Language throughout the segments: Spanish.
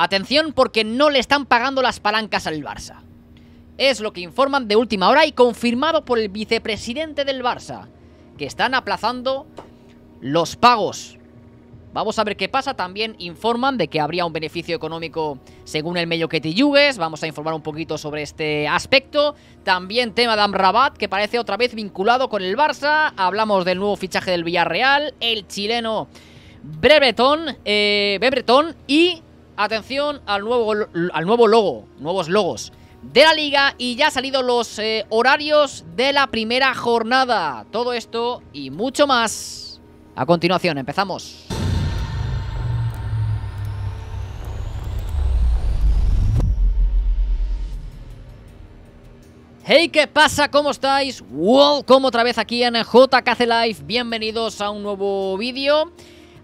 Atención porque no le están pagando las palancas al Barça. Es lo que informan de última hora y confirmado por el vicepresidente del Barça, que están aplazando los pagos. Vamos a ver qué pasa. También informan de que habría un beneficio económico según el medio que llues Vamos a informar un poquito sobre este aspecto. También tema de Amrabat, que parece otra vez vinculado con el Barça. Hablamos del nuevo fichaje del Villarreal, el chileno Brevetón. eh, y Atención al nuevo, al nuevo logo, nuevos logos de la liga y ya han salido los eh, horarios de la primera jornada. Todo esto y mucho más. A continuación, empezamos. Hey, ¿qué pasa? ¿Cómo estáis? ¡Wow! Welcome otra vez aquí en JKC Live. Bienvenidos a un nuevo vídeo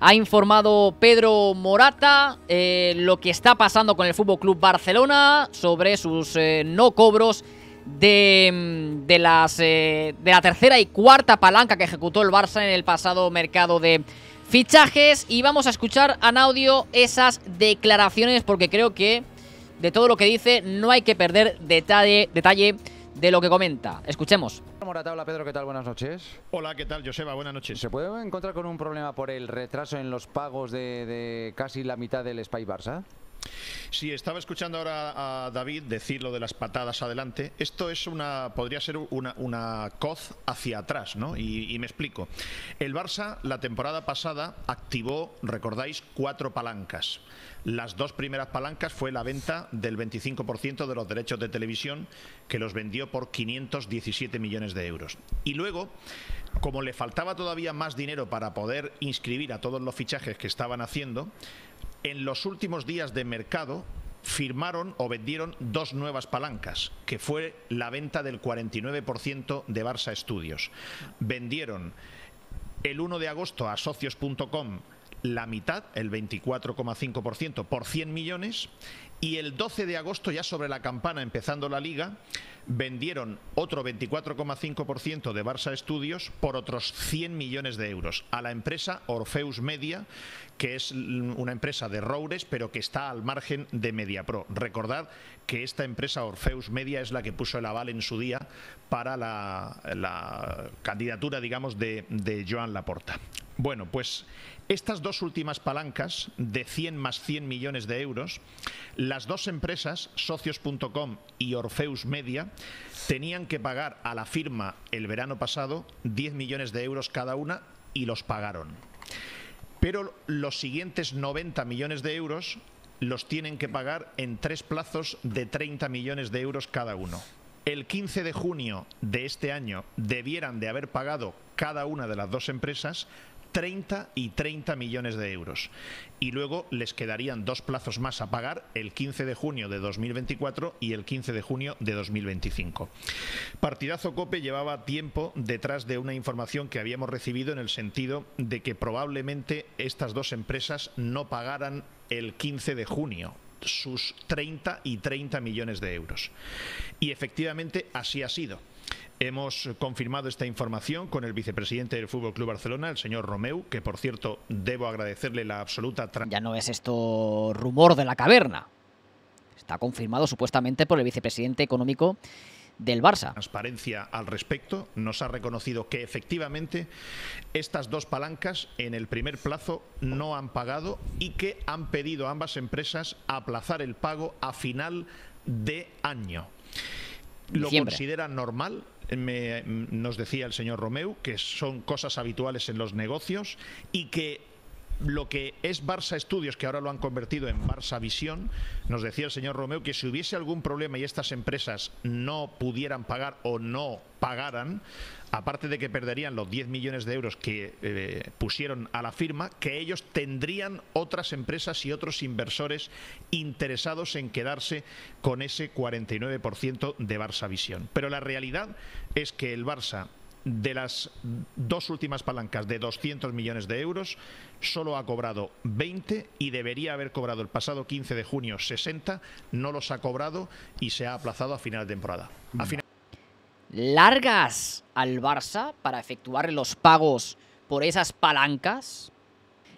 ha informado Pedro Morata eh, lo que está pasando con el Fútbol Club Barcelona sobre sus eh, no cobros de, mm, las, eh, de la tercera y cuarta palanca que ejecutó el Barça en el pasado mercado de fichajes. Y vamos a escuchar a audio esas declaraciones porque creo que de todo lo que dice no hay que perder detalle, detalle de lo que comenta. Escuchemos. Morata. Hola Pedro, ¿qué tal? Buenas noches. Hola, ¿qué tal? Joseba, buenas noches. ¿Se puede encontrar con un problema por el retraso en los pagos de, de casi la mitad del Spy Barça? Sí, estaba escuchando ahora a David decir lo de las patadas adelante. Esto es una, podría ser una, una coz hacia atrás, ¿no? Y, y, me explico. El Barça la temporada pasada activó, recordáis, cuatro palancas. Las dos primeras palancas fue la venta del 25% de los derechos de televisión, que los vendió por 517 millones de euros. Y luego, como le faltaba todavía más dinero para poder inscribir a todos los fichajes que estaban haciendo, en los últimos días de mercado firmaron o vendieron dos nuevas palancas, que fue la venta del 49% de Barça Estudios. Vendieron el 1 de agosto a socios.com la mitad, el 24,5%, por 100 millones, y el 12 de agosto, ya sobre la campana, empezando la liga, vendieron otro 24,5% de Barça Estudios por otros 100 millones de euros a la empresa Orfeus Media, que es una empresa de Roures, pero que está al margen de Mediapro. Recordad que esta empresa Orfeus Media es la que puso el aval en su día para la, candidatura, digamos, de, de Joan Laporta. Bueno, pues estas dos últimas palancas de 100 más 100 millones de euros, las dos empresas, socios.com y Orfeus Media, Tenían que pagar a la firma el verano pasado 10 millones de euros cada una y los pagaron. Pero los siguientes 90 millones de euros los tienen que pagar en tres plazos de 30 millones de euros cada uno. El 15 de junio de este año debieran de haber pagado cada una de las dos empresas 30 y 30 millones de euros. Y luego les quedarían dos plazos más a pagar, el 15 de junio de 2024 y el 15 de junio de 2025. Partidazo Cope llevaba tiempo detrás de una información que habíamos recibido en el sentido de que probablemente estas dos empresas no pagaran el 15 de junio, sus 30 y 30 millones de euros. Y efectivamente así ha sido. Hemos confirmado esta información con el vicepresidente del Fútbol Club Barcelona, el señor Romeu, que por cierto debo agradecerle la absoluta. Ya no es esto rumor de la caverna. Está confirmado supuestamente por el vicepresidente económico del Barça. Transparencia al respecto, nos ha reconocido que efectivamente estas dos palancas en el primer plazo no han pagado y que han pedido a ambas empresas aplazar el pago a final de año. Lo considera normal me, nos decía el señor Romeu, que son cosas habituales en los negocios y que lo que es Barça Estudios, que ahora lo han convertido en Barça Visión, nos decía el señor Romeo que si hubiese algún problema y estas empresas no pudieran pagar o no pagaran, aparte de que perderían los 10 millones de euros que eh, pusieron a la firma, que ellos tendrían otras empresas y otros inversores interesados en quedarse con ese 49% de Barça Visión. Pero la realidad es que el Barça de las dos últimas palancas de 200 millones de euros, solo ha cobrado 20 y debería haber cobrado el pasado 15 de junio 60, no los ha cobrado y se ha aplazado a final de temporada. Largas al Barça para efectuar los pagos por esas palancas.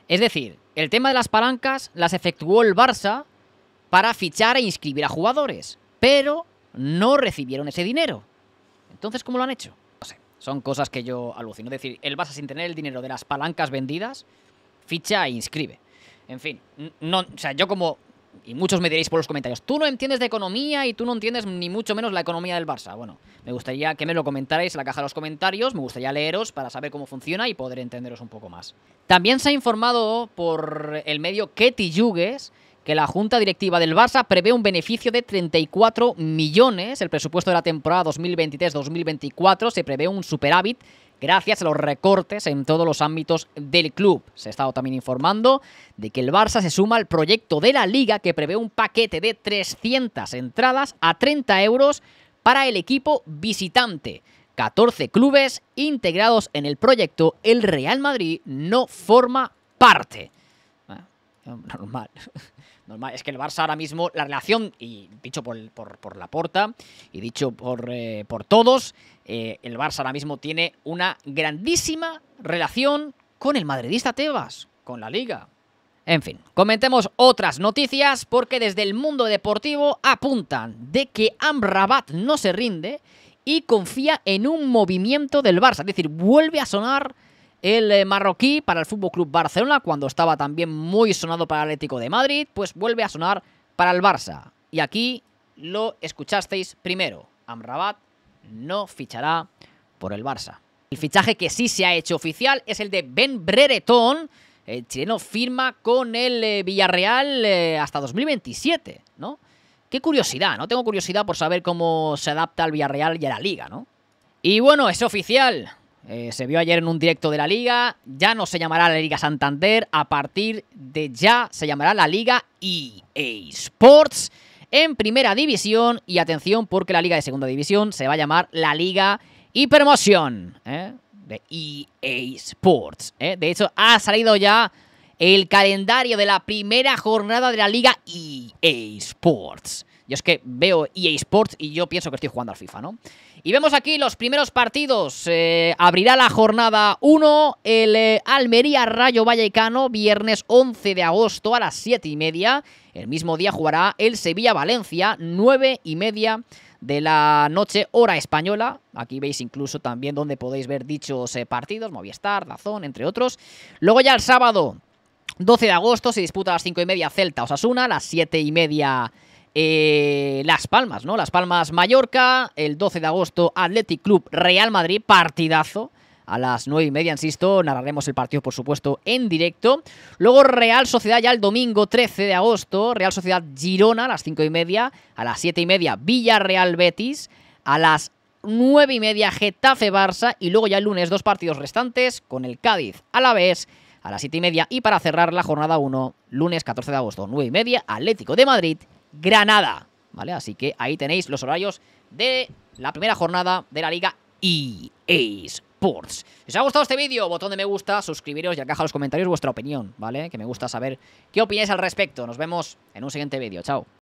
Es decir, el tema de las palancas las efectuó el Barça para fichar e inscribir a jugadores, pero no recibieron ese dinero. Entonces, ¿cómo lo han hecho? Son cosas que yo alucino. Es decir, el Barça sin tener el dinero de las palancas vendidas, ficha e inscribe. En fin, no, o sea, yo como... Y muchos me diréis por los comentarios, tú no entiendes de economía y tú no entiendes ni mucho menos la economía del Barça. Bueno, me gustaría que me lo comentarais en la caja de los comentarios, me gustaría leeros para saber cómo funciona y poder entenderos un poco más. También se ha informado por el medio Ketty Yugues que la Junta Directiva del Barça prevé un beneficio de 34 millones. El presupuesto de la temporada 2023-2024 se prevé un superávit gracias a los recortes en todos los ámbitos del club. Se ha estado también informando de que el Barça se suma al proyecto de la Liga que prevé un paquete de 300 entradas a 30 euros para el equipo visitante. 14 clubes integrados en el proyecto, el Real Madrid no forma parte. Normal. Normal. Es que el Barça ahora mismo, la relación, y dicho por, por, la porta y dicho por, eh, todos, eh, el Barça ahora mismo tiene una grandísima relación con el madridista Tebas, con la liga. En fin, comentemos otras noticias porque desde el mundo deportivo apuntan de que Amrabat no se rinde y confía en un movimiento del Barça. Es decir, vuelve a sonar el eh, marroquí para el Fútbol Club Barcelona, cuando estaba también muy sonado para el Atlético de Madrid, pues vuelve a sonar para el Barça. Y aquí lo escuchasteis primero. Amrabat no fichará por el Barça. El fichaje que sí se ha hecho oficial es el de Ben Brereton. El chileno firma con el eh, Villarreal eh, hasta 2027, ¿no? Qué curiosidad, ¿no? Tengo curiosidad por saber cómo se adapta al Villarreal y a la liga, ¿no? Y bueno, es oficial. Eh, se vio ayer en un directo de la liga, ya no se llamará la Liga Santander, a partir de ya se llamará la Liga EA Sports en primera división y atención porque la liga de segunda división se va a llamar la liga Hipermoción ¿eh? de EA Sports. ¿eh? De hecho, ha salido ya el calendario de la primera jornada de la liga EA Sports. Yo es que veo EA Sports y yo pienso que estoy jugando al FIFA, ¿no? Y vemos aquí los primeros partidos. Eh, abrirá la jornada 1 el eh, Almería Rayo Vallecano, viernes 11 de agosto a las 7 y media. El mismo día jugará el Sevilla Valencia, 9 y media de la noche, hora española. Aquí veis incluso también donde podéis ver dichos eh, partidos, Movistar, Dazón, entre otros. Luego ya el sábado, 12 de agosto, se disputa a las 5 y media Celta Osasuna, a las 7 y media eh, las Palmas, ¿no? Las Palmas Mallorca, el 12 de agosto Athletic Club Real Madrid, partidazo. A las nueve y media, insisto, narraremos el partido, por supuesto, en directo. Luego Real Sociedad ya el domingo 13 de agosto, Real Sociedad Girona a las cinco y media, a las siete y media Villarreal Betis, a las nueve y media Getafe Barça y luego ya el lunes dos partidos restantes con el Cádiz a la vez a las siete y media y para cerrar la jornada 1, lunes 14 de agosto, nueve y media, Atlético de Madrid, Granada. ¿Vale? Así que ahí tenéis los horarios de la primera jornada de la Liga EA Sports. Si os ha gustado este vídeo, botón de me gusta, suscribiros y encaja en los comentarios vuestra opinión, ¿vale? Que me gusta saber qué opináis al respecto. Nos vemos en un siguiente vídeo. Chao.